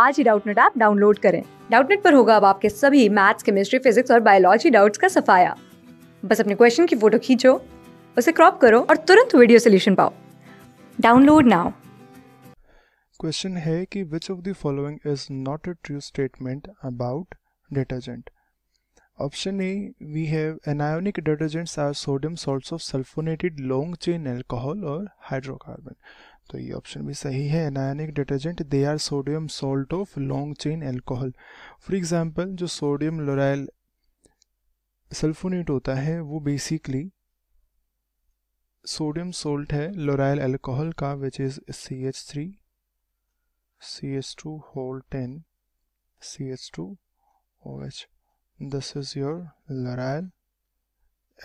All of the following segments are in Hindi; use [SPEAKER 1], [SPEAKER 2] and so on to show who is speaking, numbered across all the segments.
[SPEAKER 1] आज ही डाउटनेट ऐप डाउनलोड करें डाउटनेट पर होगा अब आपके सभी मैथ्स केमिस्ट्री फिजिक्स और बायोलॉजी डाउट्स का सफाया बस अपने क्वेश्चन की फोटो खींचो उसे क्रॉप करो और तुरंत वीडियो सोल्यूशन पाओ डाउनलोड नाउ क्वेश्चन है कि which of the following is not a true statement about detergent option A we have anionic detergents are sodium salts of sulphonated long chain alcohol और हाइड्रोकार्बन तो ये ऑप्शन भी सही है anionic detergent they are sodium salt of long chain alcohol for example जो सोडियम लोराइल सल्फोनेट होता है वो बेसिकली सोडियम सोल्ट है लोराइल एल्कोहल का which is C H three C H two whole ten C H two O H this is your lauryl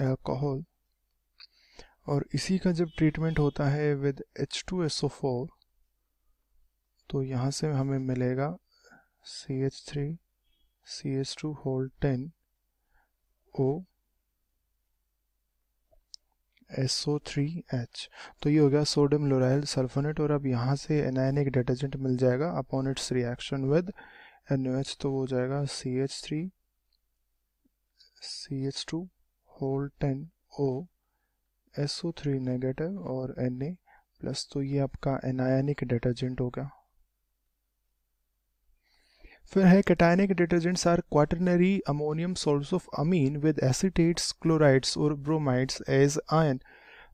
[SPEAKER 1] alcohol और इसी का जब ट्रीटमेंट होता है with H two S O four तो यहाँ से हमें मिलेगा C H three C H two whole ten O S O three H तो ये हो गया सोडियम लोराइल सल्फोनेट और अब यहाँ से एनायनिक डिटर्जेंट मिल जाएगा upon its reaction with N H तो वो हो जाएगा C H three C H two whole ten O S O three negative और एन ए प्लस तो ये आपका एनायनिक डिटर्जेंट हो गया फिर है cationic detergents are quaternary ammonium salt of amine with acetates chlorides और ब्रोमाइड्स एज आयन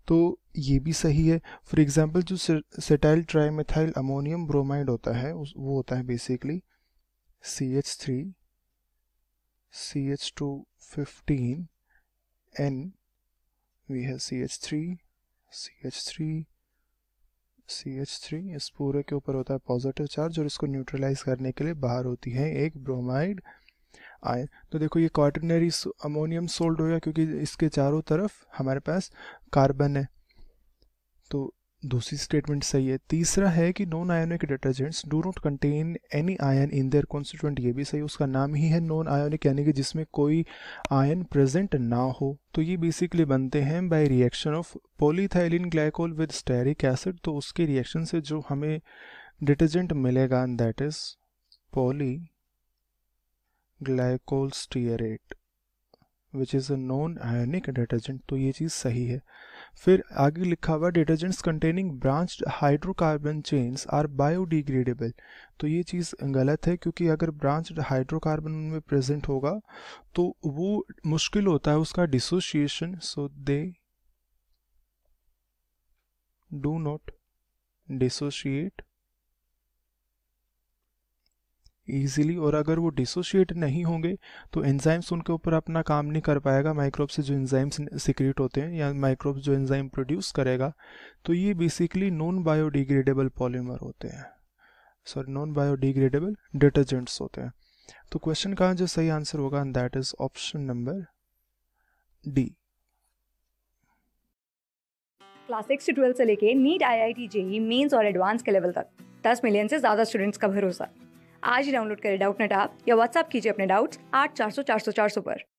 [SPEAKER 1] तो ये भी सही है फॉर एग्जांपल जो सेटाइल ट्राईमेथाइल अमोनियम ब्रोमाइड होता है वो होता है basically C H three C H two fifteen N we have CH3 CH3 CH3 इस पूरे के ऊपर होता है पॉजिटिव चार्ज और इसको न्यूट्रलाइज करने के लिए बाहर होती है एक ब्रोमाइड आयन तो देखो ये क्वार्टनरी अमोनियम सोल्ट होगा क्योंकि इसके चारों तरफ हमारे पास कार्बन है तो दूसरी स्टेटमेंट सही है तीसरा है कि non ionic detergents do not contain any ion in their constituent ये भी सही उसका नाम ही है नॉन आयोनिक यानी कि जिसमें कोई आयन प्रेजेंट ना हो तो ये बेसिकली बनते हैं by reaction of polyethylene glycol with stearic acid तो उसके रिएक्शन से जो हमें डिटर्जेंट मिलेगा that is poly glycol stearate which is a non ionic detergent तो ये चीज़ सही है फिर आगे लिखा हुआ detergents containing branch hydrocarbon chains are biodegradable तो ये चीज़ गलत है क्योंकि अगर ब्रांच हाइड्रोकार्बन में प्रेजेंट होगा तो वो मुश्किल होता है उसका dissociation so they do not dissociate easily और अगर वो डिसोशिएट नहीं होंगे तो एंजाइम्स उनके ऊपर अपना काम नहीं कर पाएगा माइक्रोब से जो एंजाइम्स सिक्रेट होते हैं या माइक्रोब जो एंजाइम प्रोड्यूस करेगा तो ये बेसिकली नॉन बायोडिग्रेडेबल पॉलीमर होते हैं सॉरी नॉन बायोडिग्रेडेबल डिटर्जेंट्स होते हैं तो क्वेश्चन का जो सही आंसर होगा that is option number D class six से ट्वेल्थ से लेके NEET I I T JEE mains और एडवांस के लेवल तक दस मिलियन से ज़्यादा स्टूडेंट्स का भरोसा आज ही डाउनलोड करें डाउट ऐप या व्हाट्सअप कीजिए अपने डाउट्स आठ चार सौ चार सौ चार सौ पर